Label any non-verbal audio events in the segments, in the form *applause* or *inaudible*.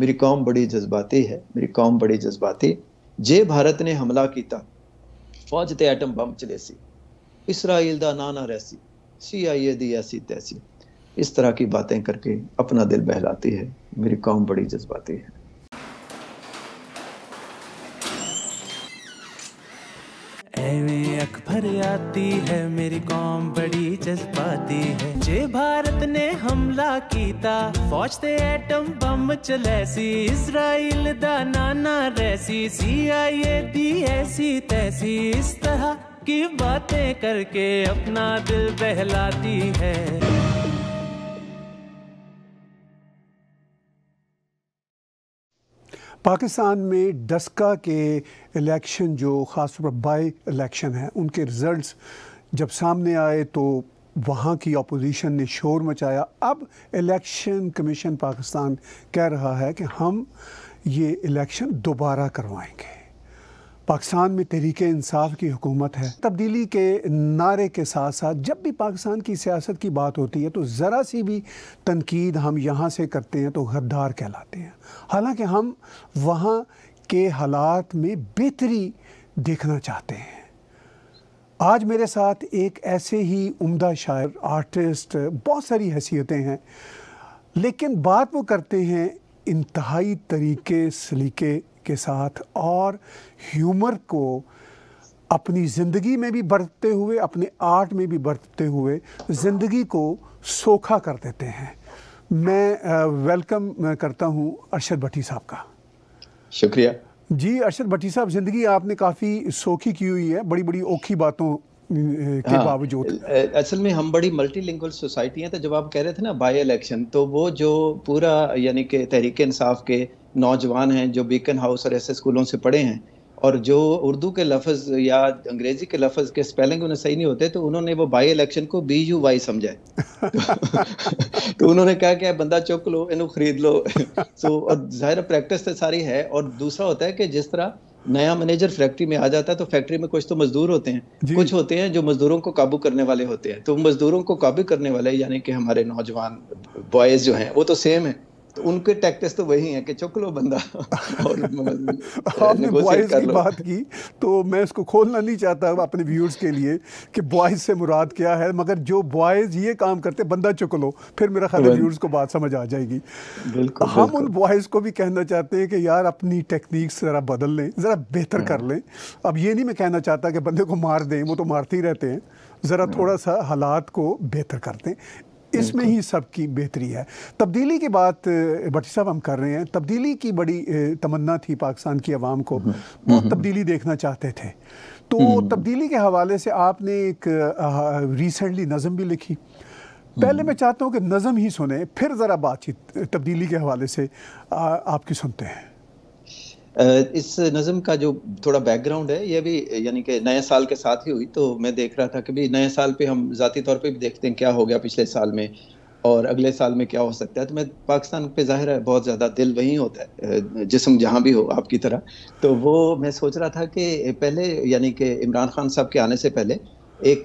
मेरी कौम बड़ी जज्बाती है मेरी कौम बड़ी जज्बाती जे भारत ने हमला किया फौज ते एटम बम चले सी इसराइल का ना ना रहसी सी आई ए दी ऐसी तैसी इस तरह की बातें करके अपना दिल बहलाती है मेरी कौम बड़ी जज्बाती है जाती है मेरी कौम बड़ी जज्बाती है जे भारत ने हमला कीता फौज ते एटम बम चलैसी इसराइल दा नाना रैसी सीआईए दी ऐसी तैसी इस तरह की बातें करके अपना दिल बहलाती है पाकिस्तान में डस्का के इलेक्शन जो ख़ास तौर पर बाई इलेक्शन है उनके रिज़ल्ट जब सामने आए तो वहाँ की अपोजिशन ने शोर मचाया अब इलेक्शन कमीशन पाकिस्तान कह रहा है कि हम ये इलेक्शन दोबारा करवाएंगे पाकिस्तान में तहरीक इंसाफ की हुकूमत है तब्दीली के नारे के साथ साथ जब भी पाकिस्तान की सियासत की बात होती है तो ज़रा सी भी तनकीद हम यहाँ से करते हैं तो गद्दार कहलाते हैं हालांकि हम वहाँ के हालात में बेहतरी देखना चाहते हैं आज मेरे साथ एक ऐसे ही उम्दा शायर आर्टिस्ट बहुत सारी हैसियतें हैं लेकिन बात वो करते हैं इंतहाई तरीके सलीके के साथ और ह्यूमर को अपनी ज़िंदगी में भी बरतते हुए अपने आर्ट में भी बरतते हुए ज़िंदगी को सोखा कर देते हैं मैं वेलकम करता हूं अरशद भट्टी साहब का शुक्रिया जी अरशद भट्टी साहब ज़िंदगी आपने काफ़ी सोखी की हुई है बड़ी बड़ी औखी बातों के हाँ, बावजूद असल में हम बड़ी मल्टीलिंगुअल सोसाइटी हैं तो जब आप कह रहे थे ना बाई इलेक्शन तो वो जो पूरा यानी कि तहरीक इंसाफ के नौजवान हैं जो बीकन हाउस और ऐसे स्कूलों से पढ़े हैं और जो उर्दू के लफज या अंग्रेजी के लफज के स्पेलिंग उन्हें सही नहीं होते तो उन्होंने वो बाई इलेक्शन को बी यू वाई समझा तो, उन्होंने कहा कि बंदा चुक लो इन खरीद लो सो *laughs* so, और जाहिर प्रैक्टिस तो सारी है और दूसरा होता है कि जिस तरह नया मैनेजर फैक्ट्री में आ जाता है तो फैक्ट्री में कुछ तो मजदूर होते हैं कुछ होते हैं जो मजदूरों को काबू करने वाले होते हैं तो मजदूरों को काबू करने वाले यानी कि हमारे नौजवान बॉयज जो हैं वो तो सेम है तो उनके टैक्टिस तो वही हैं कि चुक लो बंदा *laughs* और *laughs* आपने बॉयज की बात की तो मैं इसको खोलना नहीं चाहता अपने व्यूअर्स के लिए कि बॉयज से मुराद क्या है मगर जो बॉयज ये काम करते बंदा चुक लो फिर मेरा ख्याल व्यूअर्स हाँ को बात समझ आ जाएगी बिल्कुल हम बिल्कुल। उन बॉयज को भी कहना चाहते हैं कि यार अपनी टेक्निक्स ज़रा बदल लें ज़रा बेहतर कर हाँ। लें अब ये नहीं मैं कहना चाहता कि बंदे को मार दें वो तो मारते ही रहते हैं ज़रा हाँ। थोड़ा सा हालात को बेहतर कर दें इसमें ही सबकी बेहतरी है तब्दीली की बात भट्टी साहब हम कर रहे हैं तब्दीली की बड़ी तमन्ना थी पाकिस्तान की आवाम को बहुत हम्म, हम्म, हम्म। तब्दीली देखना चाहते थे तो तब्दीली के हवाले से आपने एक रिसेंटली नज़म भी लिखी पहले मैं चाहता हूँ कि नज़म ही सुने फिर ज़रा बातचीत तब्दीली के हवाले से आपकी सुनते हैं इस नज़म का जो थोड़ा बैकग्राउंड है ये भी यानी कि नए साल के साथ ही हुई तो मैं देख रहा था कि भी नए साल पे हम ज़ाती तौर पे भी देखते हैं क्या हो गया पिछले साल में और अगले साल में क्या हो सकता है तो मैं पाकिस्तान पे जाहिर है बहुत ज़्यादा दिल वहीं होता है जिसम जहाँ भी हो आपकी तरह तो वो मैं सोच रहा था कि पहले यानी कि इमरान खान साहब के आने से पहले एक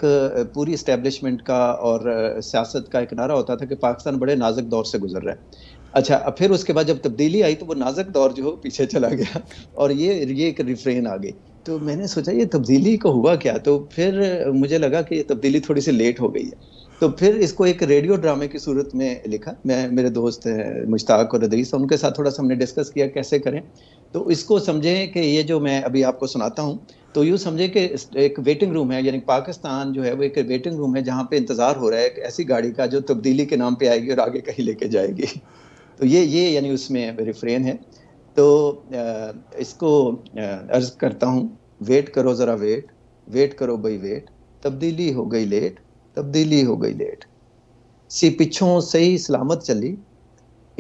पूरी इस्टेब्लिशमेंट का और सियासत का एक नारा होता था कि पाकिस्तान बड़े नाजुक दौर से गुजर रहा है अच्छा अब फिर उसके बाद जब तब्दीली आई तो वो नाजक दौर जो पीछे चला गया *laughs* और ये ये एक रिफ्रेन आ गई तो मैंने सोचा ये तब्दीली को हुआ क्या तो फिर मुझे लगा कि ये तब्दीली थोड़ी सी लेट हो गई है तो फिर इसको एक रेडियो ड्रामे की सूरत में लिखा मैं मेरे दोस्त हैं मुश्ताक और रदीस तो उनके साथ थोड़ा सा हमने डिस्कस किया कैसे करें तो इसको समझें कि ये जो मैं अभी आपको सुनाता हूँ तो यूँ समझें कि एक वेटिंग रूम है यानी पाकिस्तान जो है वो एक वेटिंग रूम है जहाँ पे इंतज़ार हो रहा है एक ऐसी गाड़ी का जो तब्दीली के नाम पे आएगी और आगे कहीं लेके जाएगी तो ये ये यानी उसमें रिफ्रेन है तो इसको अर्ज करता हूँ वेट करो ज़रा वेट वेट करो भाई वेट तब्दीली हो गई लेट तब्दीली हो गई लेट सी पिछों सही सलामत चली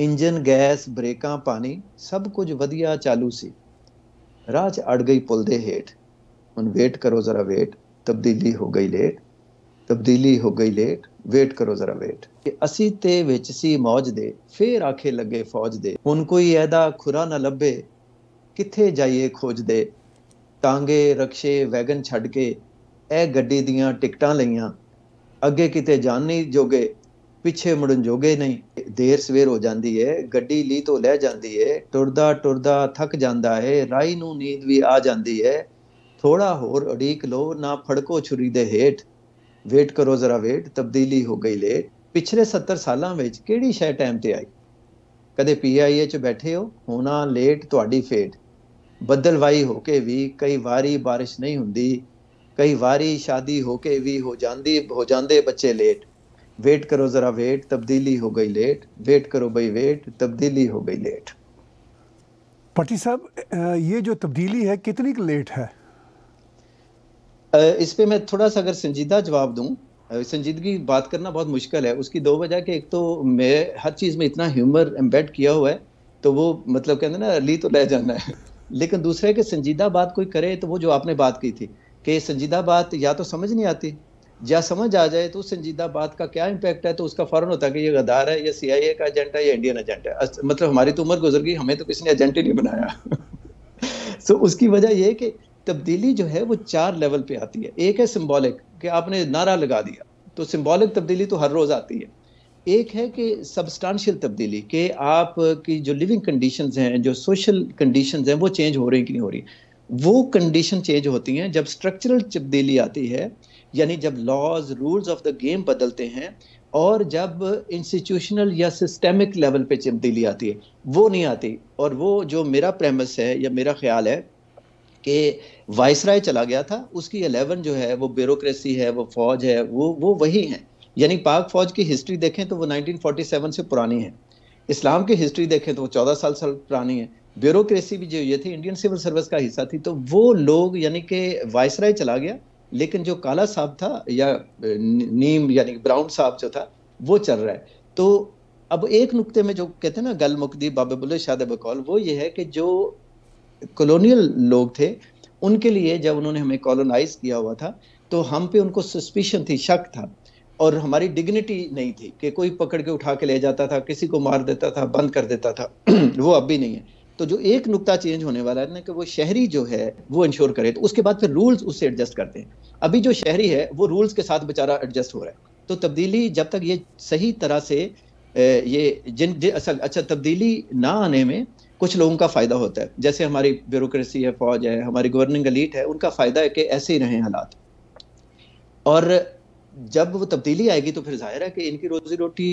इंजन गैस ब्रेक पानी सब कुछ वधिया चालू सी राज अड़ गई पुल दे हेठ हूँ वेट करो ज़रा वेट तब्दीली हो गई लेट तब्दीली हो गई लेट ਵੇਟ ਕਰੋ ਜ਼ਰਾ ਵੇਟ ਕਿ ਅਸੀਂ ਤੇ ਵਿੱਚ ਸੀ ਮੌਜ ਦੇ ਫੇਰ ਆਖੇ ਲੱਗੇ ਫੌਜ ਦੇ ਹੁਣ ਕੋਈ ਐਦਾ ਖੁਰਾ ਨਾ ਲੱਭੇ ਕਿੱਥੇ ਜਾਈਏ ਖੋਜਦੇ ਟਾਂਗੇ ਰਕਸ਼ੇ ਵੈਗਨ ਛੱਡ ਕੇ ਇਹ ਗੱਡੀ ਦੀਆਂ ਟਿਕਟਾਂ ਲਈਆਂ ਅੱਗੇ ਕਿਤੇ ਜਾਣ ਨਹੀਂ ਜੋਗੇ ਪਿੱਛੇ ਮੁੜਨ ਜੋਗੇ ਨਹੀਂ ਦੇਰ ਸਵੇਰ ਹੋ ਜਾਂਦੀ ਏ ਗੱਡੀ ਲਈ ਤੋਂ ਲੈ ਜਾਂਦੀ ਏ ਟੁਰਦਾ ਟੁਰਦਾ ਥੱਕ ਜਾਂਦਾ ਏ ਰਾਈ ਨੂੰ ਨੀਂਦ ਵੀ ਆ ਜਾਂਦੀ ਏ ਥੋੜਾ ਹੋਰ ਅੜੀਕ ਲੋ ਨਾ ਫੜਕੋ ਛੁਰੀ ਦੇ ਹੇਠ ਵੇਟ ਕਰੋ ਜ਼ਰਾ ਵੇਟ ਤਬਦੀਲੀ ਹੋ ਗਈ ਲੇਟ ਪਿਛਲੇ 70 ਸਾਲਾਂ ਵਿੱਚ ਕਿਹੜੀ ਸ਼ੈ ਟਾਈਮ ਤੇ ਆਈ ਕਦੇ ਪੀਆਈਏ ਚ ਬੈਠੇ ਹੋ ਹੋਣਾ ਲੇਟ ਤੁਹਾਡੀ ਫੇਟ ਬਦਲਵਾਈ ਹੋ ਕੇ ਵੀ ਕਈ ਵਾਰੀ بارش ਨਹੀਂ ਹੁੰਦੀ ਕਈ ਵਾਰੀ ਸ਼ਾਦੀ ਹੋ ਕੇ ਵੀ ਹੋ ਜਾਂਦੀ ਹੋ ਜਾਂਦੇ ਬੱਚੇ ਲੇਟ ਵੇਟ ਕਰੋ ਜ਼ਰਾ ਵੇਟ ਤਬਦੀਲੀ ਹੋ ਗਈ ਲੇਟ ਵੇਟ ਕਰੋ ਬਈ ਵੇਟ ਤਬਦੀਲੀ ਹੋ ਗਈ ਲੇਟ ਸਾਹਿਬ ਇਹ ਜੋ ਤਬਦੀਲੀ ਹੈ है ਕੁ ਲੇਟ ਹੈ इस पर मैं थोड़ा सा अगर संजीदा जवाब दूँ संजीदगी बात करना बहुत मुश्किल है उसकी दो वजह के एक तो मैं हर चीज़ में इतना ह्यूमर एम्बेड किया हुआ है तो वो मतलब कहते हैं ना ली तो ले जाना है *laughs* लेकिन दूसरा के कि संजीदा बात कोई करे तो वो जो आपने बात की थी कि संजीदा बात या तो समझ नहीं आती या समझ आ जाए तो उस संजीदा बात का क्या इम्पैक्ट है तो उसका फ़ौरन होता है कि ये गदार है या सी आई ए का एजेंट है या इंडियन एजेंट है मतलब हमारी तो उम्र गुजर गई हमें तो किसी ने एजेंट ही नहीं बनाया सो *laughs* so, उसकी वजह यह कि तब्दीली जो है वो चार लेवल पे आती है एक है सिम्बॉलिक कि आपने नारा लगा दिया तो सिम्बॉलिक तब्दीली तो हर रोज़ आती है एक है कि सबस्टांशियल तब्दीली कि आपकी जो लिविंग कंडीशन हैं जो सोशल कंडीशन हैं वो चेंज हो रही कि नहीं हो रही वो कंडीशन चेंज होती हैं जब स्ट्रक्चरल तब्दीली आती है यानी जब laws rules of the game बदलते हैं और जब इंस्टीट्यूशनल या सिस्टेमिक लेवल पे तब्दीली आती है वो नहीं आती और वो जो मेरा प्रेमस है या मेरा ख्याल है कि वायसराय चला गया था उसकी अलेवन जो है वो ब्यूरोक्रेसी है वो फौज है वो वो वही है यानी पाक फौज की हिस्ट्री देखें तो वो 1947 से पुरानी है इस्लाम की हिस्ट्री देखें तो वो चौदह साल साल पुरानी है ब्यूरोक्रेसी भी जो ये थी इंडियन सिविल सर्विस का हिस्सा थी तो वो लोग यानी कि वायसराय चला गया लेकिन जो काला साहब था या नीम यानी ब्राउन साहब जो था वो चल रहा है तो अब एक नुकते में जो कहते हैं ना गल मुकदी बाबे बुल्ले शाद बकौल वो ये है कि जो कॉलोनियल लोग थे उनके लिए जब उन्होंने हमें कॉलोनाइज किया हुआ था तो हम पे उनको सस्पिशन थी शक था और हमारी डिग्निटी नहीं थी कि कोई पकड़ के उठा के ले जाता था किसी को मार देता था बंद कर देता था *clears throat* वो अब भी नहीं है तो जो एक नुकता चेंज होने वाला है ना कि वो शहरी जो है वो इंश्योर करे तो उसके बाद फिर रूल्स उससे एडजस्ट करते हैं अभी जो शहरी है वो रूल्स के साथ बेचारा एडजस्ट हो रहा है तो तब्दीली जब तक ये सही तरह से ये जिन, असल अच्छा तब्दीली ना आने में कुछ लोगों का फ़ायदा होता है जैसे हमारी ब्यूरोक्रेसी है फौज है हमारी गवर्निंग अलीट है उनका फ़ायदा है कि ऐसे ही रहें हालात और जब वो तब्दीली आएगी तो फिर जाहिर है कि इनकी रोजी रोटी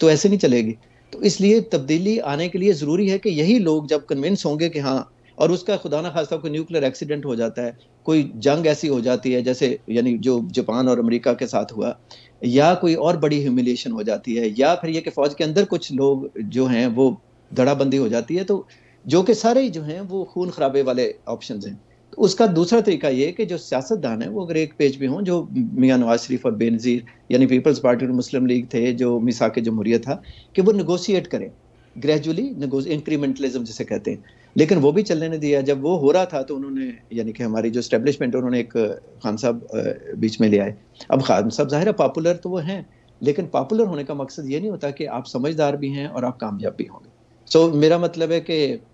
तो ऐसे नहीं चलेगी तो इसलिए तब्दीली आने के लिए ज़रूरी है कि यही लोग जब कन्विंस होंगे कि हाँ और उसका खुदा ना खासा कोई न्यूक्लियर एक्सीडेंट हो जाता है कोई जंग ऐसी हो जाती है जैसे यानी जो जापान और अमेरिका के साथ हुआ या कोई और बड़ी ह्यूमिलेशन हो जाती है या फिर यह कि फ़ौज के अंदर कुछ लोग जो हैं वो धड़ाबंदी हो जाती है तो जो कि सारे ही जो हैं वो खून खराबे वाले ऑप्शन हैं तो उसका दूसरा तरीका ये कि जो सियासतदान है वो अगर एक पेज भी हों जो मियाँ नवाज शरीफ और बेनज़ीर यानी पीपल्स पार्टी और मुस्लिम लीग थे जो मिसा के जमहूरियत था कि वो नगोसिएट करें ग्रेजुअली इंक्रीमेंटलिज्म जिसे कहते हैं लेकिन वो भी चलने नहीं दिया जब वो हो रहा था तो उन्होंने यानी कि हमारी जो स्टेब्लिशमेंट उन्होंने एक खान साहब बीच में ले आए अब खान साहब ज़ाहिर है पॉपुलर तो वो हैं लेकिन पॉपुलर होने का मकसद ये नहीं होता कि आप समझदार भी हैं और आप कामयाब भी होंगे सो so, मेरा मतलब है कि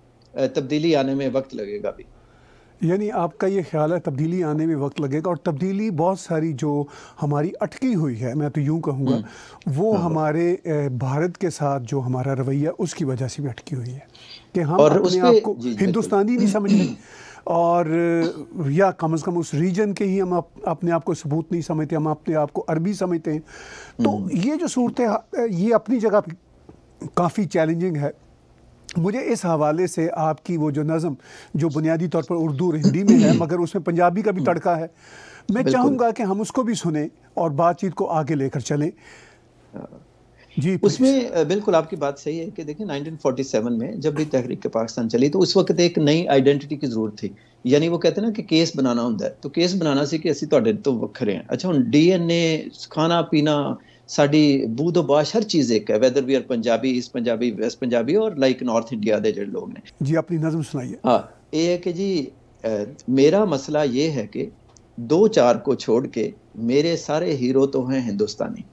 तब्दीली आने में वक्त लगेगा अभी यानी आपका ये ख्याल है तब्दीली आने में वक्त लगेगा और तब्दीली बहुत सारी जो हमारी अटकी हुई है मैं तो यूं कहूँगा हम्म। वो हम्म। हमारे भारत के साथ जो हमारा रवैया उसकी वजह से भी अटकी हुई है कि हम और अपने आप को हिंदुस्तानी नहीं समझ रहे और या कम से कम उस रीजन के ही हम अपने आप को सबूत नहीं समझते हम अपने आप को अरबी समझते हैं तो हम्म। ये जो सूरत ये अपनी जगह काफ़ी चैलेंजिंग है मुझे इस हवाले से आपकी वो जो नज़म जो बुनियादी तौर पर उर्दू और हिंदी में है *clears throat* मगर उसमें पंजाबी का भी तड़का है मैं चाहूँगा कि हम उसको भी सुने और बातचीत को आगे लेकर चलें जी उसमें बिल्कुल आपकी बात सही है कि देखिए 1947 में जब भी तहरीक पाकिस्तान चली तो उस वक्त एक नई आइडेंटिटी की जरूरत थी ਯਾਨੀ ਉਹ ਕਹਿੰਦੇ ना कि केस बनाना होंगे तो केस बनाना सी कि ਕਿ तो, तो वक्रे हैं अच्छा हम डी एन ए खाना पीना ਸਾਡੀ ਬੂ ਤੋਂ ਬਾਸ਼ ਹਰ ਚੀਜ਼ ਇੱਕ ਹੈ ਵੈਦਰ ਵੀ ਆਰ पंजाबी ਇਸ पंजाबी ਵੈਸ ਪੰਜਾਬੀ ਔਰ ਲਾਈਕ ਨਾਰਥ ਇੰਡੀਆ लोग ਜਿਹੜੇ जी अपनी ਜੀ सुनाई हाँ, है ਸੁਣਾਈਏ ਹਾਂ ਇਹ ਹੈ ਕਿ ਜੀ मेरा मसला ये है कि दो चार को छोड़ के मेरे सारे हीरो तो हैं हिंदुस्तानी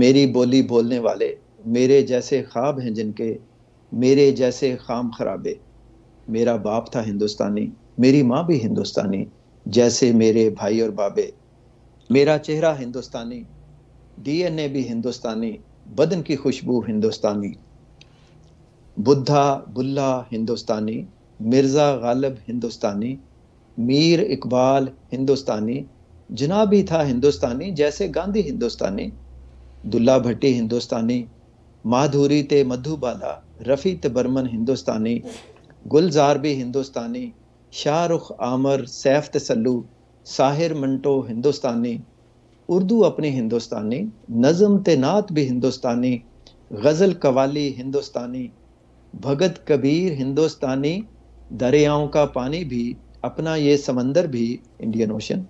मेरी बोली बोलने वाले मेरे जैसे ख्वाब हैं जिनके मेरे जैसे खाम खराबे मेरा बाप था हिंदुस्तानी मेरी माँ भी हिंदुस्तानी जैसे मेरे भाई और बाबे मेरा चेहरा हिंदुस्तानी डीएनए भी हिंदुस्तानी बदन की खुशबू हिंदुस्तानी बुद्धा बुल्ला हिंदुस्तानी मिर्ज़ा गालिब हिंदुस्तानी मीर इकबाल हिंदुस्तानी जना भी था हिंदुस्तानी जैसे गांधी हिंदुस्तानी दुल्ला भट्टी हिंदुस्तानी माधुरी ते मधुबाला रफ़ी ते बर्मन हिंदुस्तानी गुलजार भी हिंदुस्तानी शाहरुख आमर सैफ तसल्लू साहिर मंटो हिंदुस्तानी उर्दू अपने हिंदुस्तानी नज़म तनात भी हिंदुस्तानी गज़ल कवाली हिंदुस्तानी भगत कबीर हिंदुस्तानी दरियाओं का पानी भी अपना ये समंदर भी इंडियन ओशन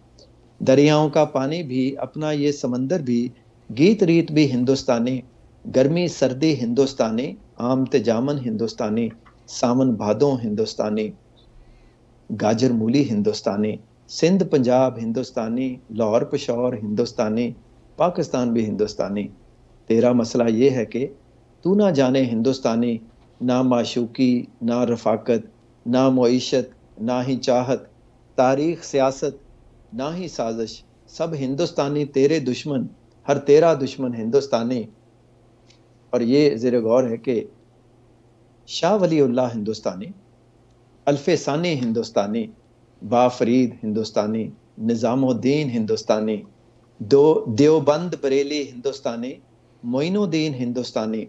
दरियाओं का पानी भी अपना ये समंदर भी गीत रीत भी हिंदुस्तानी गर्मी सर्दी हिंदुस्तानी आम ते जामन हिंदुस्तानी सावन भादों हिंदुस्तानी गाजर मूली हिंदुस्तानी सिंध पंजाब हिंदुस्तानी लाहौर पशौर हिंदुस्तानी पाकिस्तान भी हिंदुस्तानी तेरा मसला ये है कि तू ना जाने हिंदुस्तानी ना माशूकी ना रफाकत ना मीशत ना ही चाहत तारीख सियासत ना ही साजिश सब हिंदुस्तानी तेरे दुश्मन हर तेरा दुश्मन हिंदुस्तानी और ये ज़र गौर है कि शाह वली हिंदुस्तानी अल्फ़ानी हिंदुस्तानी बाफरीद हिंदुस्तानी निज़ामुद्दीन हिंदुस्तानी दो देवबंद बरेली हिंदुस्तानी मोइनुद्दीन हिंदुस्तानी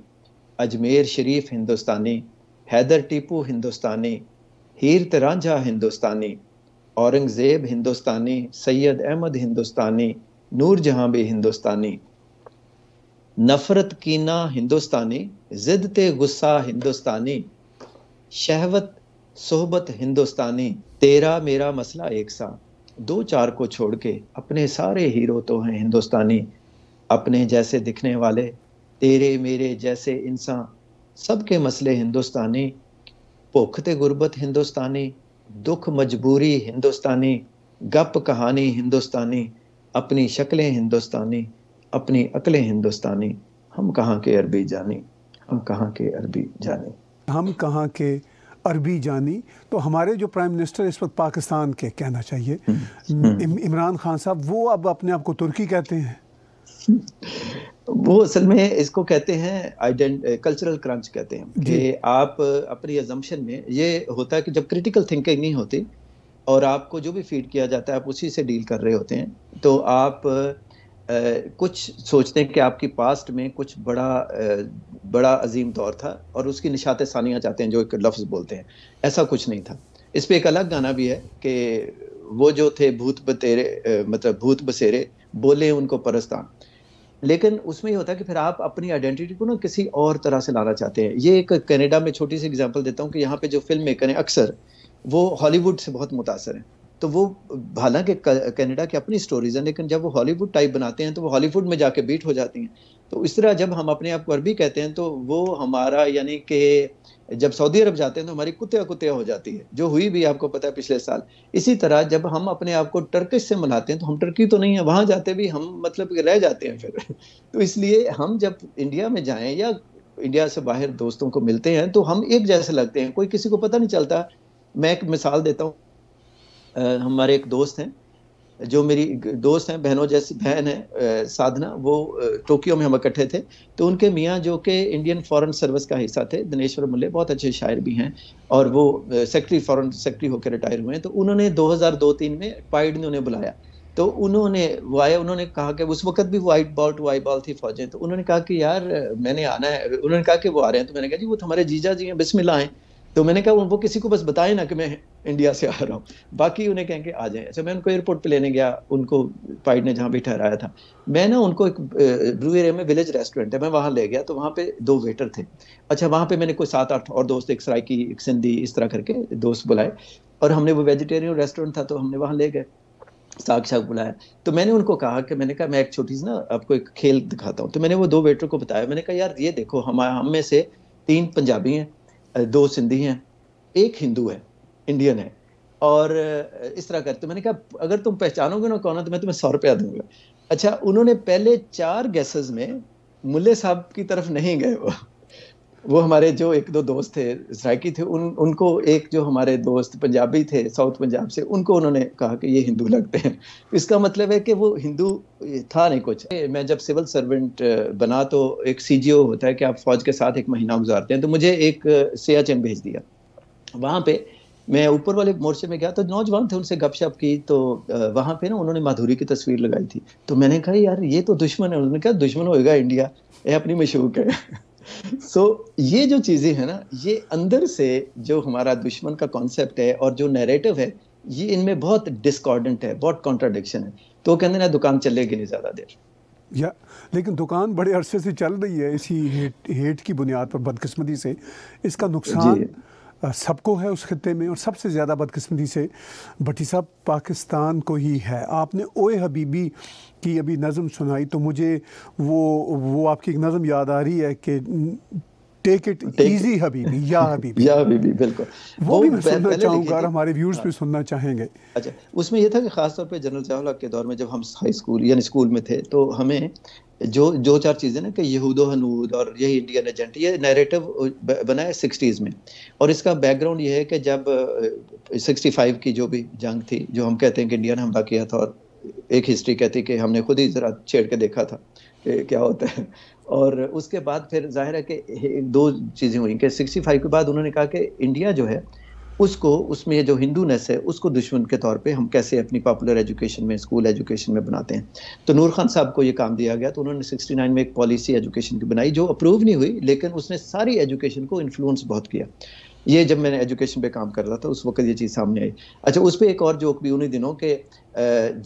अजमेर शरीफ हिंदुस्तानी हैदर टीपू हिंदुस्तानी हीर तरांझा हिंदुस्तानी औरंगज़ेब हिंदुस्तानी सैयद अहमद हिंदुस्तानी नूर जहां भी हिंदुस्तानी नफ़रत कीना हिंदुस्तानी ज़िद ते गुस्सा हिंदुस्तानी शहवत सोहबत हिंदुस्तानी तेरा मेरा मसला एक सा दो चार को छोड़ के अपने सारे हीरो तो हैं हिंदुस्तानी अपने जैसे दिखने वाले तेरे मेरे जैसे इंसान सबके मसले हिंदुस्तानी भुख ते गुरबत हिंदुस्तानी दुख मजबूरी हिंदुस्तानी गप कहानी हिंदुस्तानी अपनी शक्लें हिंदुस्तानी अपनी अकलें हिंदुस्तानी हम कहाँ के अरबी जानी हम कहाँ के अरबी जानी हम कहाँ के अरबी जानी तो हमारे जो प्राइम मिनिस्टर इस वक्त पाकिस्तान के कहना चाहिए हम्म, हम्म। इमरान खान साहब वो अब अपने आप को तुर्की कहते हैं वो असल में इसको कहते हैं आइडेंट कल्चरल क्रंच कहते हैं कि आप अपनी एजम्पन में ये होता है कि जब क्रिटिकल थिंकिंग नहीं होती और आपको जो भी फीड किया जाता है आप उसी से डील कर रहे होते हैं तो आप कुछ सोचते हैं कि आपकी पास्ट में कुछ बड़ा बड़ा अजीम दौर था और उसकी निशात सानियाँ चाहते हैं जो एक लफ्ज़ बोलते हैं ऐसा कुछ नहीं था इस पर एक अलग गाना भी है कि वो जो थे भूत बतेरे मतलब भूत बसेरे बोले उनको परस्तान लेकिन उसमें ये होता है कि फिर आप अपनी आइडेंटिटी को ना किसी और तरह से लाना चाहते हैं ये एक कनाडा में छोटी सी एग्जांपल देता हूँ कि यहाँ पे जो फिल्म मेकर हैं अक्सर वो हॉलीवुड से बहुत मुतासर हैं तो वो हालांकि कनाडा की अपनी स्टोरीज हैं लेकिन जब वो हॉलीवुड टाइप बनाते हैं तो वो हॉलीवुड में जाके बीट हो जाती हैं तो इस तरह जब हम अपने आप को अरबी कहते हैं तो वो हमारा यानी कि जब सऊदी अरब जाते हैं तो हमारी कुत्या कुत्या हो जाती है जो हुई भी आपको पता है पिछले साल इसी तरह जब हम अपने आप को टर्किश से मनाते हैं तो हम टर्की तो नहीं है वहाँ जाते भी हम मतलब रह जाते हैं फिर *laughs* तो इसलिए हम जब इंडिया में जाएं या इंडिया से बाहर दोस्तों को मिलते हैं तो हम एक जैसे लगते हैं कोई किसी को पता नहीं चलता मैं एक मिसाल देता हूँ हमारे एक दोस्त हैं जो मेरी दोस्त हैं बहनों जैसी बहन है साधना वो टोक्यो में हम इकट्ठे थे तो उनके मियाँ जो कि इंडियन फॉरेन सर्विस का हिस्सा थे दिनेश्वर मुल्ले बहुत अच्छे शायर भी हैं और वो सेक्रेटरी फॉरेन सेक्रेटरी होकर रिटायर हुए हैं तो उन्होंने 2002-3 में पाइड ने उन्हें बुलाया तो उन्होंने वो आए उन्होंने कहा कि उस वक्त भी वाइट बॉल टू वाइट बॉल थी फौजें तो उन्होंने कहा कि यार मैंने आना है उन्होंने कहा कि वो आ रहे हैं तो मैंने कहा जी वो तुम्हारे तो जीजा जी हैं बिस्मिल्लाह हैं तो मैंने कहा वो किसी को बस बताए ना कि मैं इंडिया से आ रहा हूँ बाकी उन्हें कहें कि आ जाए अच्छा मैं उनको एयरपोर्ट पे लेने गया उनको पाइड ने जहाँ भी ठहराया था मैं ना उनको एक ब्लू एरिया में विलेज रेस्टोरेंट है मैं वहाँ ले गया तो वहाँ पे दो वेटर थे अच्छा वहाँ पे मैंने कोई सात आठ और दोस्त एक सराइकी एक सिंधी इस तरह करके दोस्त बुलाए और हमने वो वेजिटेरियन रेस्टोरेंट था तो हमने वहाँ ले गए साग शाग बुलाया तो मैंने उनको कहा कि मैंने कहा मैं एक छोटी सी ना आपको एक खेल दिखाता हूँ तो मैंने वो दो वेटर को बताया मैंने कहा यार ये देखो हम हम में से तीन पंजाबी हैं दो सिंधी हैं एक हिंदू है इंडियन है और इस तरह करते मैंने कहा अगर तुम पहचानोगे ना कौन है तो मैं तुम्हें सौ रुपया दूंगा अच्छा उन्होंने पहले चार गैसेस में मुल्ले साहब की तरफ नहीं गए वो वो हमारे जो एक दो दोस्त थे सराइकी थे उन उनको एक जो हमारे दोस्त पंजाबी थे साउथ पंजाब से उनको उन्होंने कहा कि ये हिंदू लगते हैं इसका मतलब है कि वो हिंदू था नहीं कुछ मैं जब सिविल सर्वेंट बना तो एक सी होता है कि आप फौज के साथ एक महीना गुजारते हैं तो मुझे एक सियाचिन भेज दिया वहाँ पे मैं ऊपर वाले मोर्चे में गया तो नौजवान थे उनसे गपशप की तो वहाँ पे ना उन्होंने माधुरी की तस्वीर लगाई थी तो मैंने कहा यार ये तो दुश्मन है उन्होंने कहा दुश्मन होएगा इंडिया ये अपनी मशहूक है सो so, ये जो चीज़ें हैं ना ये अंदर से जो हमारा दुश्मन का कॉन्सेप्ट है और जो नैरेटिव है ये इनमें बहुत डिस्कॉर्डेंट है बहुत कॉन्ट्राडिक्शन है तो कहते ना दुकान चलेगी नहीं ज़्यादा देर या लेकिन दुकान बड़े अरसे से चल रही है इसी हेट हेट की बुनियाद पर बदकिस्मती से इसका नुकसान सबको है उस खत्े में और सबसे ज़्यादा बदकस्मती से भट्टी साहब पाकिस्तान को ही है आपने ओए हबीबी की अभी नज़म सुनाई तो मुझे वो वो आपकी एक नज़म याद आ रही है कि टेक इट इजी हबीबी या हबीबी या हबीबी बिल्कुल वो, वो भी मैं सुनना चाहूँगा हमारे व्यूज हाँ। भी सुनना चाहेंगे अच्छा उसमें यह था कि खासतौर पे जनरल चावला के दौर में जब हम हाई स्कूल यानी स्कूल में थे तो हमें जो जो चार चीज़ें ना कि यहूदो हनूद और यही इंडियन एजेंट ये नैरेटिव बनाया सिक्सटीज़ में और इसका बैकग्राउंड ये है कि जब सिक्सटी फाइव की जो भी जंग थी जो हम कहते हैं कि इंडिया ने हमला किया था और एक हिस्ट्री कहती कि हमने खुद ही ज़रा छेड़ के देखा था क्या होता है और उसके बाद फिर जाहिर है कि दो चीज़ें हुई कि सिक्सटी फाइव के बाद उन्होंने कहा कि इंडिया जो है उसको उसमें जो हिंदूनेस है उसको दुश्मन के तौर पे हम कैसे अपनी पॉपुलर एजुकेशन में स्कूल एजुकेशन में बनाते हैं तो नूर खान साहब को ये काम दिया गया तो उन्होंने 69 में एक पॉलिसी एजुकेशन की बनाई जो अप्रूव नहीं हुई लेकिन उसने सारी एजुकेशन को इन्फ्लुएंस बहुत किया ये जब मैंने एजुकेशन पे काम कर रहा था उस वक्त ये चीज़ सामने आई अच्छा उस पर एक और जोक भी उन्हीं दिनों के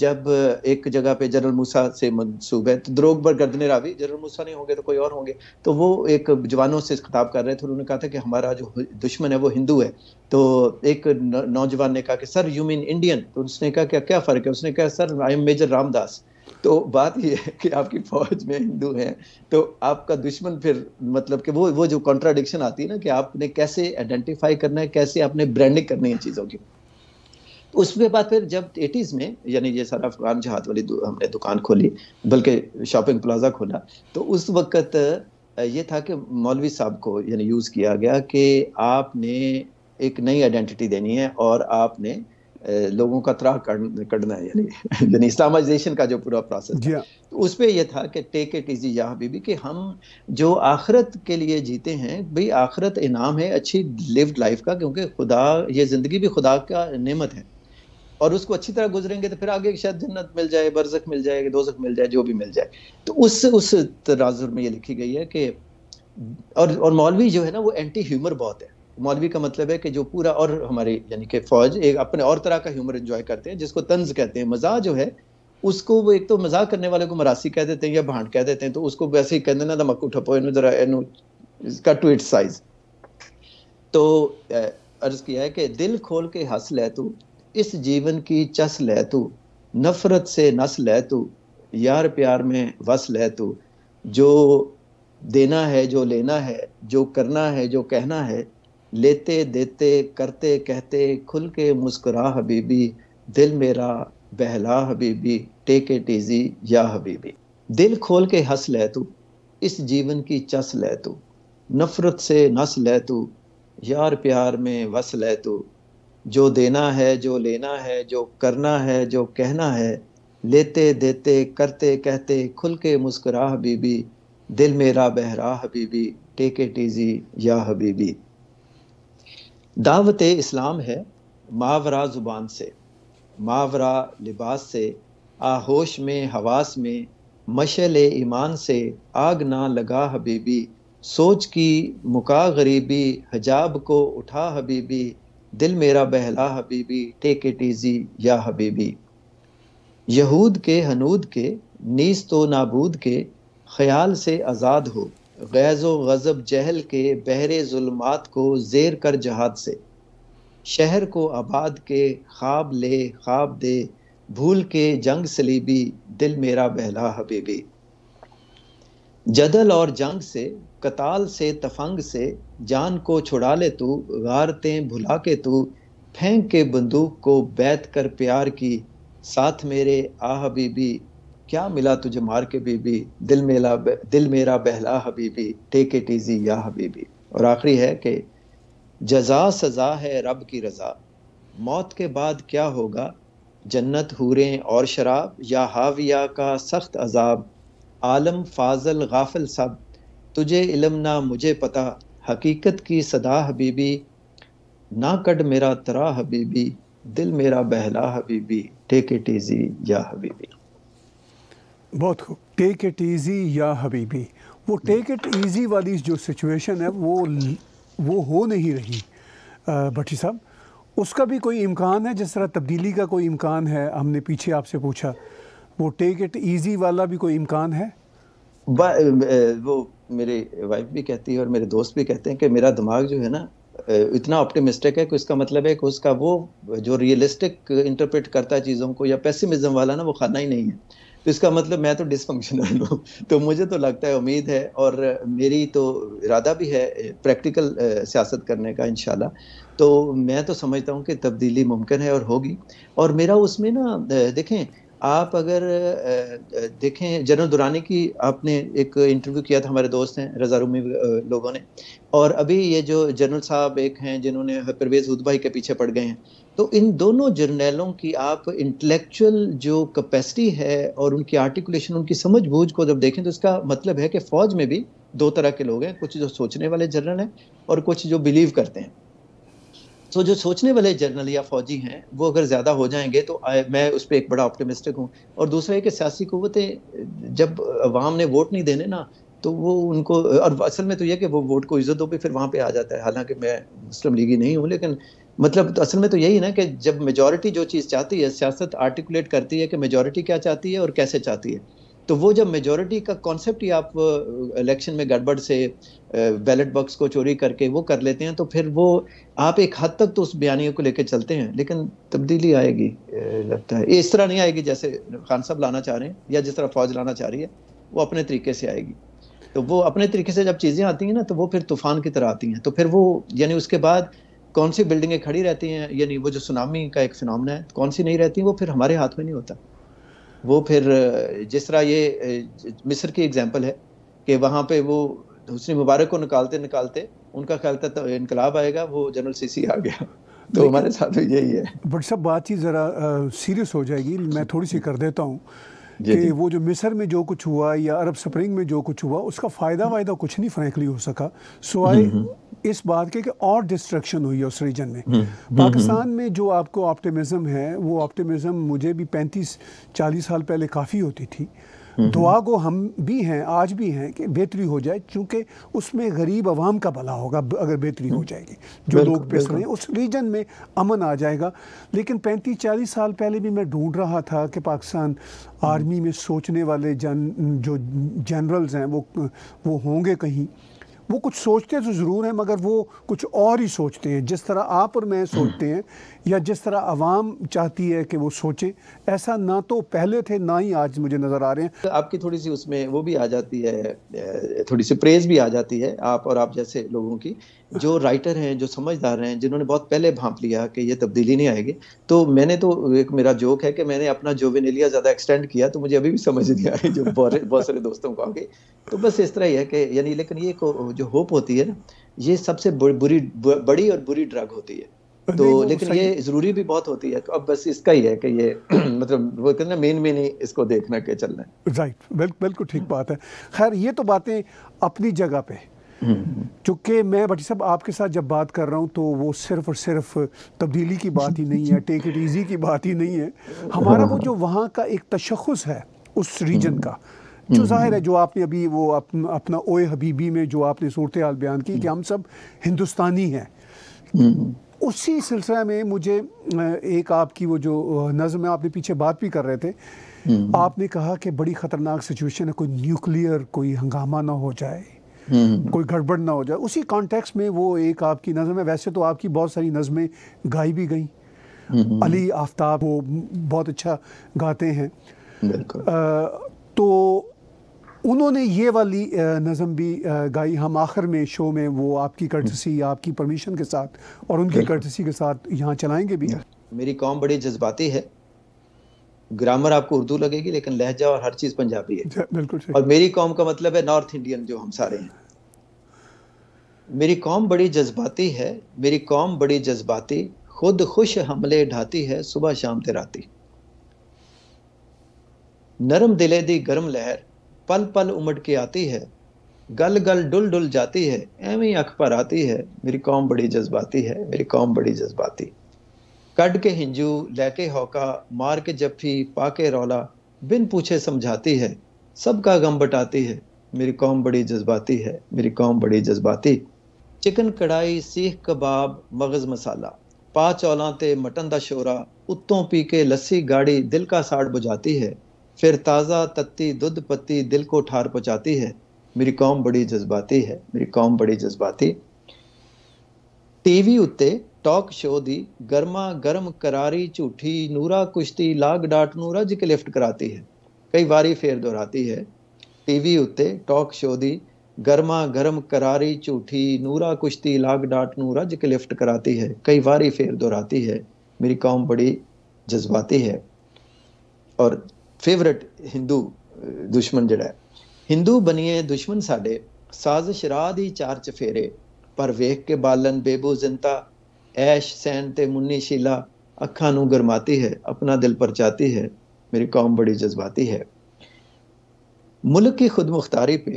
जब एक जगह पे जनरल मूसा से मनसूब है तो द्रोग पर गर्दने रावी जनरल मूसा नहीं होंगे तो कोई और होंगे तो वो एक जवानों से खिताब कर रहे थे उन्होंने कहा था कि हमारा जो दुश्मन है वो हिंदू है तो एक नौजवान ने कहा कि सर यू मीन इंडियन तो उसने कहा क्या क्या फ़र्क है उसने कहा sir I am major Ramdas तो बात ये है कि आपकी फौज में हिंदू हैं तो आपका दुश्मन फिर मतलब कि वो वो जो कॉन्ट्राडिक्शन आती है ना कि आपने कैसे आइडेंटिफाई करना है कैसे आपने ब्रांडिंग करनी है चीज़ों की उसके बाद फिर जब एटीज़ में यानी ये सारा अफगान जहाज वाली दु, हमने दुकान खोली बल्कि शॉपिंग प्लाजा खोला तो उस वक्त ये था कि मौलवी साहब को यानी यूज़ किया गया कि आपने एक नई आइडेंटिटी देनी है और आपने लोगों का त्राह करना है यानी यानी *laughs* इस्लामाइजेशन का जो पूरा प्रोसेस हाँ। तो उस पर यह था कि टेक इट इजी या बीबी कि हम जो आखरत के लिए जीते हैं भाई आखरत इनाम है अच्छी लिव्ड लाइफ का क्योंकि खुदा ये ज़िंदगी भी खुदा का नेमत है और उसको अच्छी तरह गुजरेंगे तो फिर आगे शायद जन्नत मिल जाए बरसक मिल जाए दोजक मिल जाए जो भी मिल जाए तो उस उस तराजुर में ये लिखी गई है कि और और मौलवी जो है ना वो एंटी ह्यूमर बहुत है मौलवी का मतलब है कि जो पूरा और हमारे यानी कि फौज एक अपने और तरह का ह्यूमर इंजॉय करते हैं जिसको तंज कहते हैं मजाक जो है उसको वो एक तो मजाक करने वाले को मरासी कह देते हैं या भांड कह देते हैं तो उसको वैसे ही कह देना धमक ठपो इन जरा इन इसका टू साइज तो अर्ज किया है कि दिल खोल के हंस ले तू इस जीवन की चस ले तू नफरत से नस ले तू यार प्यार में वस ले तू जो देना है जो लेना है जो करना है जो कहना है लेते देते करते कहते खुल के मुस्कुरा हबीबी दिल मेरा बहला हबीबी टेक इट इजी या हबीबी दिल खोल के हंस ले तू इस जीवन की चस ले तू नफरत से नस ले तू यार प्यार में वस ले तू जो देना है जो लेना है जो करना है जो कहना है लेते देते करते कहते खुल के मुस्कुरा हबीबी दिल मेरा बहरा हबीबी टेक इट इजी या हबीबी दावत इस्लाम है मावरा ज़ुबान से मावरा लिबास से आहोश में हवास में मशल ईमान से आग ना लगा हबीबी सोच की मुका गरीबी हजाब को उठा हबीबी दिल मेरा बहला हबीबी टेक इट ईजी या हबीबी यहूद के हनूद के नीस तो नाबूद के ख्याल से आज़ाद हो गैज़ो गज़ब जहल के बहरे जुल्मात को जेर कर जहाद से शहर को आबाद के ख्वाब ले ख्वाब दे भूल के जंग सलीबी दिल मेरा बहला हबीबी जदल और जंग से कताल से तफंग से जान को छुड़ा ले तू गारतें भुला के तू फेंक के बंदूक को बैत कर प्यार की साथ मेरे आ हबीबी क्या मिला तुझे मार के बीबी दिल मेला दिल मेरा बहला हबीबी टेक इट इजी या हबीबी और आखिरी है कि जजा सजा है रब की रजा मौत के बाद क्या होगा जन्नत हूरें और शराब या हाविया का सख्त अजाब आलम फाजल गाफिल सब तुझे इलम ना मुझे पता हकीकत की सदा हबीबी ना कट मेरा तरा हबीबी दिल मेरा बहला हबीबी टेक इट इजी या हबीबी बहुत खूब टेक इट ईजी या हबीबी वो टेक इट ईजी वाली जो सिचुएशन है वो वो हो नहीं रही भट्टी साहब उसका भी कोई इम्कान है जिस तरह तब्दीली का कोई इम्कान है हमने पीछे आपसे पूछा वो टेक इट ईजी वाला भी कोई इम्कान है वो मेरे वाइफ भी कहती है और मेरे दोस्त भी कहते हैं कि मेरा दिमाग जो है ना इतना ऑप्टिमिस्टिक है कि उसका मतलब है कि उसका वो जो रियलिस्टिक इंटरप्रेट करता है चीज़ों को या पेसिमिज्म वाला ना वो खाना ही नहीं है तो इसका मतलब मैं तो डिसफंक्शनल हूँ तो मुझे तो लगता है उम्मीद है और मेरी तो इरादा भी है प्रैक्टिकल सियासत करने का इन तो मैं तो समझता हूँ कि तब्दीली मुमकिन है और होगी और मेरा उसमें ना देखें आप अगर देखें जनरल दुरानी की आपने एक इंटरव्यू किया था हमारे दोस्त हैं रजा रूमी लोगों ने और अभी ये जो जनरल साहब एक हैं जिन्होंने परवेज उदभाई के पीछे पड़ गए हैं तो इन दोनों जर्नलों की आप इंटेलेक्चुअल जो कैपेसिटी है और उनकी आर्टिकुलेशन उनकी समझ बूझ को जब देखें तो इसका मतलब है कि फ़ौज में भी दो तरह के लोग हैं कुछ जो सोचने वाले जर्नल हैं और कुछ जो बिलीव करते हैं तो जो सोचने वाले जनरल या फौजी हैं वो अगर ज़्यादा हो जाएंगे तो आ, मैं उस पर एक बड़ा ऑप्टिमिस्टिक हूँ और दूसरा है कि सियासी कुतें जब अवाम ने वोट नहीं देने ना तो वो उनको और असल में तो यह कि वो वोट को इज्जत दो भी फिर वहाँ पे आ जाता है हालांकि मैं मुस्लिम लीगी नहीं हूँ लेकिन मतलब तो असल में तो यही ना कि जब मेजोरिटी जो चीज़ चाहती है सियासत आर्टिकुलेट करती है कि मेजोरिटी क्या चाहती है और कैसे चाहती है तो वो जब मेजोरिटी का कॉन्सेप्ट ही आप इलेक्शन में गड़बड़ से बैलेट बॉक्स को चोरी करके वो कर लेते हैं तो फिर वो आप एक हद तक तो उस बयानी को लेकर चलते हैं लेकिन तब्दीली आएगी लगता है इस तरह नहीं आएगी जैसे खान साहब लाना चाह रहे हैं या जिस तरह फौज लाना चाह रही है वो अपने तरीके से आएगी तो वो अपने तरीके से जब चीज़ें आती हैं ना तो वो फिर तूफान की तरह आती हैं तो फिर वो यानी उसके बाद कौन सी बिल्डिंगें खड़ी रहती हैं यानी वो जो सुनामी का एक सुनामना है कौन सी नहीं रहती वो फिर हमारे हाथ में नहीं होता वो फिर जिस तरह ये मिस्र की एग्जाम्पल है कि वहाँ पे वो हुसनी मुबारक को निकालते निकालते उनका ख्याल था तो इनकलाब आएगा वो जनरल सीसी आ गया तो हमारे साथ तो यही है बट सब बातचीत ज़रा सीरियस हो जाएगी मैं थोड़ी सी कर देता हूँ कि वो जो मिस्र में जो कुछ हुआ या अरब स्प्रिंग में जो कुछ हुआ उसका फ़ायदा वायदा कुछ नहीं फ्रेंकली हो सका सो आई हम्म, हम्म। इस बात के कि और डिस्ट्रक्शन हुई है उस रीजन में हम्म, पाकिस्तान में जो आपको ऑप्टिमिज्म है वो ऑप्टिमिज्म मुझे भी पैंतीस चालीस साल पहले काफ़ी होती थी हम्म। दुआ को हम भी हैं आज भी हैं कि बेहतरी हो जाए चूँकि उसमें गरीब आवाम का भला होगा अगर बेहतरी हो हम्म। जाएगी जो लोग पिस रहे हैं उस रीजन में अमन आ जाएगा लेकिन पैंतीस चालीस साल पहले भी मैं ढूंढ रहा था कि पाकिस्तान हम्म। आर्मी में सोचने वाले जन जो जनरल्स हैं वो वो होंगे कहीं वो कुछ सोचते तो ज़रूर हैं मगर वो कुछ और ही सोचते हैं जिस तरह आप और मैं सोचते हैं या जिस तरह आवाम चाहती है कि वो सोचें ऐसा ना तो पहले थे ना ही आज मुझे नज़र आ रहे हैं आपकी थोड़ी सी उसमें वो भी आ जाती है थोड़ी सी प्रेज़ भी आ जाती है आप और आप जैसे लोगों की जो राइटर हैं जो समझदार हैं जिन्होंने बहुत पहले भांप लिया कि ये तब्दीली नहीं आएगी तो मैंने तो एक मेरा जोक है कि मैंने अपना जोविनेलिया ज़्यादा एक्सटेंड किया तो मुझे अभी भी समझ नहीं रही जो *laughs* बहुत सारे दोस्तों को आगे तो बस इस तरह ही है कि यानी लेकिन ये जो होप होती है ना ये सबसे बुरी बड़ी और बुरी ड्रग होती है तो लेकिन ये जरूरी भी बहुत होती है तो अब बस इसका ही है कि ये *clears throat* मतलब वो कहना मेन मेन ही इसको देखना के चलना है राइट बिल्कुल बिल्कुल ठीक बात है खैर ये तो बातें अपनी जगह पे चूंकि मैं भट्टी साहब आपके साथ जब बात कर रहा हूँ तो वो सिर्फ और सिर्फ तब्दीली की बात ही नहीं है टेक इट ईजी की बात ही नहीं है हमारा वो जो वहाँ का एक तशखस है उस रीजन का जो हम्म। जाहिर है जो आपने अभी वो अप, अपना ओए हबीबी में जो आपने सूरत हाल बयान की कि हम सब हिंदुस्तानी हैं हम्म। उसी सिलसिले में मुझे एक आपकी वो जो नज़म है आपने पीछे बात भी कर रहे थे हम्म। आपने कहा कि बड़ी ख़तरनाक सिचुएशन है कोई न्यूक्लियर कोई हंगामा ना हो जाए हम्म। कोई गड़बड़ ना हो जाए उसी कॉन्टेक्स्ट में वो एक आपकी नज़म है वैसे तो आपकी बहुत सारी नज़में गाई भी गई हम्म। अली आफ्ताब वो बहुत अच्छा गाते हैं आ, तो उन्होंने ये वाली नज़म भी गाई हम आखिर में शो में वो आपकी कर्टसी हम्म। आपकी परमिशन के साथ और उनकी कर्टसी के साथ यहाँ चलाएंगे भी मेरी कॉम बड़ी जज्बाती है ग्रामर आपको उर्दू लगेगी लेकिन लहजा और हर चीज़ पंजाबी है बिल्कुल और मेरी कौम का मतलब है नॉर्थ इंडियन जो हम सारे हैं मेरी कौम बड़ी जज्बाती है मेरी कौम बड़ी जज्बाती खुद खुश हमले ढाती है सुबह शाम तेराती नरम दिले दी गर्म लहर पल पल उमड़ के आती है गल गल डुल डुल जाती है एवं अख पर आती है मेरी कौम बड़ी जज्बाती है मेरी कौम बड़ी जज्बाती कड के हिंजू लेके होका मार के जफ्फी पाके रौला बिन पूछे समझाती है सब का गम बटाती है मेरी कौम बड़ी जज्बाती है मेरी कौम बड़ी जज्बाती चिकन कढ़ाई सीख कबाब मगज मसाला पा चौला ते मटन का शोरा उत्तों पी के लस्सी गाड़ी दिल का साड़ बुझाती है फिर ताज़ा तत्ती दुध पत्ती दिल को ठार पहुँचाती है मेरी कौम बड़ी जज्बाती है मेरी कौम बड़ी जज्बाती टीवी उत्ते टॉक शो दी गर्मा गर्म करारी झूठी नूरा कुश्ती लाग डाट नू रज के लिफ्ट कराती है कई बारी फेर दोहराती है टीवी उत्ते टॉक शो दी गर्मा गर्म करारी झूठी नूरा कुश्ती लाग डाट नू रज के लिफ्ट कराती है कई बार फिर दोहराती है मेरी कौम बड़ी जज्बाती है और फेवरेट हिंदू दुश्मन जड़ा है हिंदू बनिए दुश्मन साढ़े साजिश राह चार चफेरे पर वेख के बालन बेबू जिंता ऐश सैन ਤੇ ਮੁੰਨੀ ਸ਼ੀਲਾ ਅੱਖਾਂ ਨੂੰ ਗਰਮਾਤੀ ਹੈ अपना दिल ਪਰਚਾਤੀ है मेरी कौम बड़ी जज्बाती है मुल्क की खुद मुख्तारी पे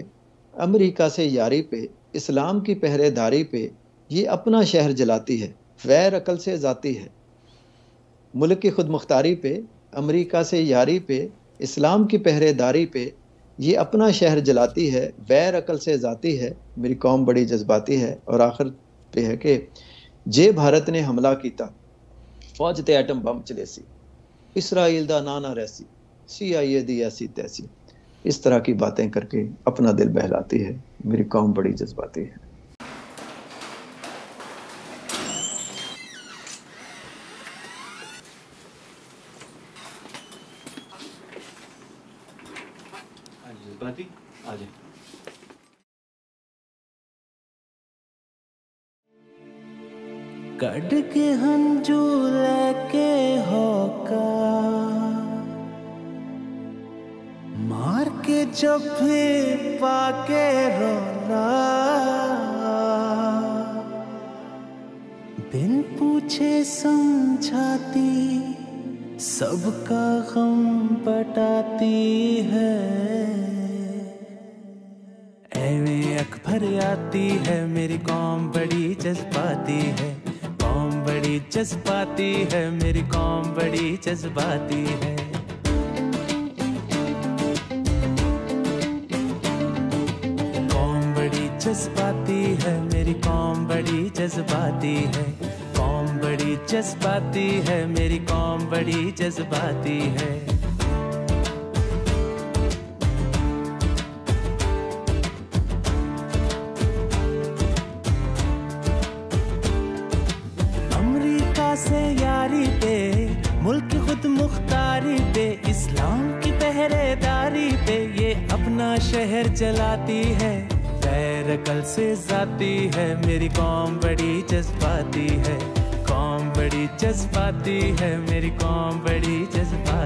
अमरीका से यारी पे इस्लाम की पहरेदारी पे ये अपना शहर जलाती है वैर अकल से जाती है मुल्क की खुद मुख्तारी पे अमरीका से यारी पे इस्लाम की पहरेदारी पे ये अपना शहर जलाती है वैर अकल से जाती है मेरी कौम बड़ी जज्बाती है और आखिर पे है कि जे भारत ने हमला किया फौज ਤੇ एटम बंब चले इसराइल इसराइल ना ना ਨਾ सी सीआईए ए दैसी तैसी इस तरह की बातें करके अपना दिल बहलाती है मेरी कौम बड़ी जज्बाती है घर आती है मेरी कॉम बड़ी जज्बाती है कॉम बड़ी जज्बाती है मेरी कॉम बड़ी जज्बाती है जज्बाती है मेरी कॉम बड़ी जज्बाती है कॉम बड़ी जज्बाती है मेरी कॉम बड़ी जज्बाती है आती है पैर कल से जाती है मेरी कौम बड़ी जज्बाती है कौम बड़ी जज्बाती है मेरी कौम बड़ी जज्बाती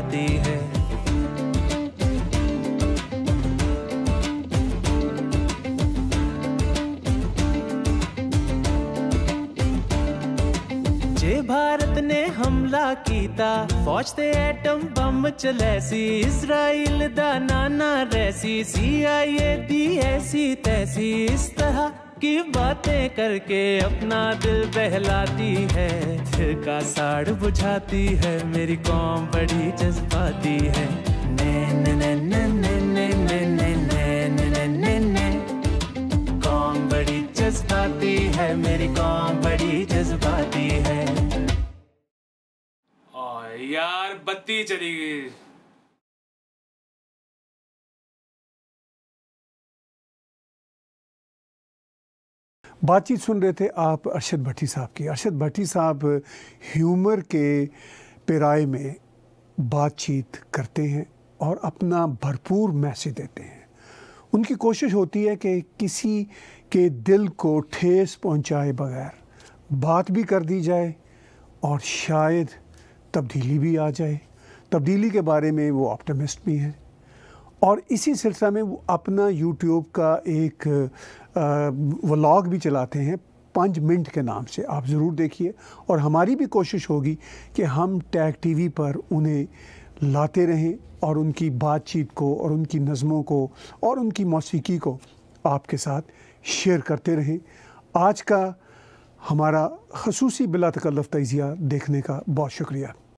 ਕਰਦਾ ਫੌਜ ਤੇ ਐਟਮ ਬੰਬ ਚਲੇ ਸੀ ਇਜ਼ਰਾਈਲ ਦਾ ਨਾਨਾ ਰੈਸੀ ਸੀਆਈਏ ਦੀ ਐਸੀ ਤੈਸੀ ਇਸ ਤਰ੍ਹਾਂ की बातें करके अपना दिल बहलाती है दिल का साड़ बुझाती है मेरी कौम बड़ी जज्बाती है ने कौम बड़ी जज्बाती है मेरी कौम बड़ी मिट्टी चली गई बातचीत सुन रहे थे आप अरशद भट्टी साहब की अरशद भट्टी साहब ह्यूमर के पेराए में बातचीत करते हैं और अपना भरपूर मैसेज देते हैं उनकी कोशिश होती है कि किसी के दिल को ठेस पहुंचाए बगैर बात भी कर दी जाए और शायद तब्दीली भी आ जाए तब्दीली के बारे में वो ऑप्टमिस्ट भी हैं और इसी सिलसिला में वो अपना यूट्यूब का एक व्लॉग भी चलाते हैं पाँच मिनट के नाम से आप ज़रूर देखिए और हमारी भी कोशिश होगी कि हम टैग टीवी पर उन्हें लाते रहें और उनकी बातचीत को और उनकी नज़मों को और उनकी मौसीकी को आपके साथ शेयर करते रहें आज का हमारा खसूसी बिला तकल्लफ तजिया देखने का बहुत शुक्रिया